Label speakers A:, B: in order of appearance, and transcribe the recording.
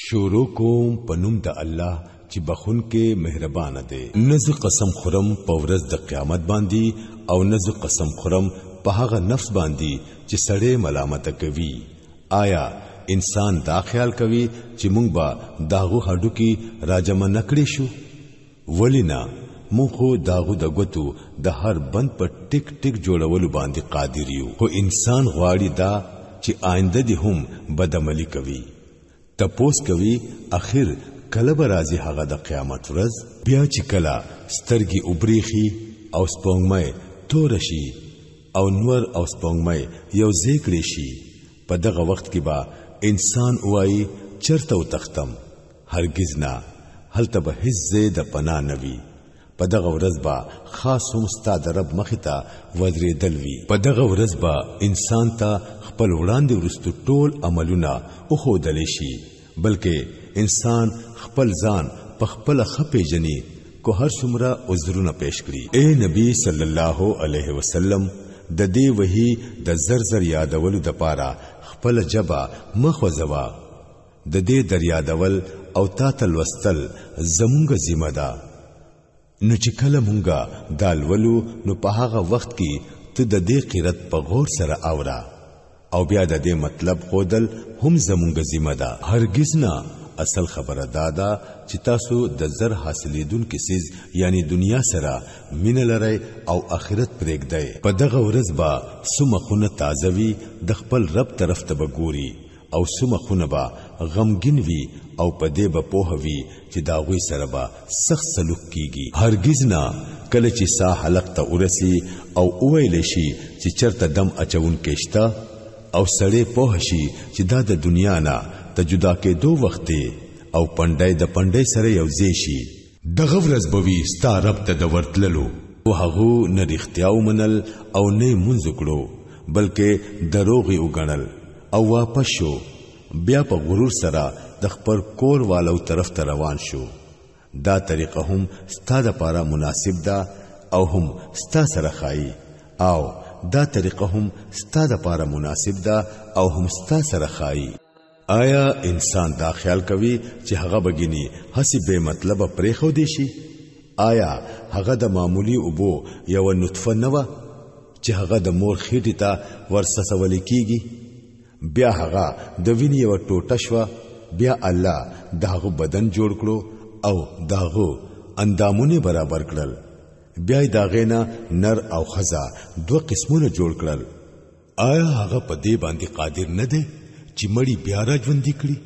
A: شروع کوم پنوم د الله چې بخون کې مهربان دی نز قسم خورم په ورځ د قیامت باندې او نز قسم خورم په هغه نفس باندې چې سړی ملامت کوي آیا انسان دا خیال کوي چې مونږ به داغو هډو کې راجمه نکړې شو ولینا مونږ خو داغو د ګوتو د هر بند په ټیک ټیک جوړولو باندې قادر یو خو انسان غواړي دا چې آینده دې هم بدعملي کوي تپوس کوي اخر کله به راځي هغه د قیامت ورځ بیا چې کله سترګې اوبريخي او سپوږمۍ تور شي او نور او سپوږمۍ یو ذکر شي په دغه وخت کې به انسان وایي چرته تختم هرگز نه هلته به هیڅ د پنا نوي په دغه ورځ به خاص هم ستاد رب مخې ته ودرېدل وي په دغه ورځ به انسان ته خپل وړاندې ورستو ټول عملونه او خودل شي بلکې انسان خپل ځان په خپل خپې جنې کو هر څومره عذرونه پېښ کړي اے نبی صلی الله علیه وسلم د دې وਹੀ د زرزر یادولو د پاره خپل جبا مخ وزوا د دې در یادول او تا تلوستل زمونږ ذمہ ده نو چې کله مونږه دالولو نو په هغه وخت کې ته د دې قرت په غور سره اورا او بیا د دې مطلب خودل هم زمونږ ذمہ ده هرگز نه اصل خبره دادا چې تاسو د زر حاصلېدون کې سیز یعنی دنیا سره مین لرئ او آخرت پرېږدئ په دغه ورځ به سمخونه تازه وي د خپل رب طرف ته به ګوري او سمخونه با غمگین وي او په دې به پوه وي چې دا غوي سره به سخت سلوک کیږي هرگز نه کله چې سا حلق ته ورسی او اویل شي چې چرته دم اچون کېشتا او سړې پوه شي چې دا د دنیا نه تجدا کې دو وخت او پندای د پندای سره یو ځای شي دغه ورځ به وي ستا رب ته د ورتللو او هغه نه رښتیاو منل او نه منځ کړو بلکې دروغي وګڼل او واپس شو بیا په غرور سره د خپل کور والو طرف ته روان شو دا طریقه هم ستاسو لپاره مناسب ده او هم ستاسو سره خای او دا طریقه هم ستاسو لپاره مناسب ده او هم ستاسو سره خای آیا انسان دا خیال کوي چې هغه بګینی هسی به مطلب پرې خو دی شي آیا هغه د معمولی اوبو یو نطفه نه و چې هغه د مور خېټې ته ورسسول کیږي بیا هغه د وینې یو ټوټه شو بیا الله داغه بدن جوړ کړو او داغه اندامونه برابر کړل بیا داغه نه نر او خزا دوه قسمونه جوړ کړل آیا هغه په دې باندې قادر نه دی چې مړی بیا را ژوند کړي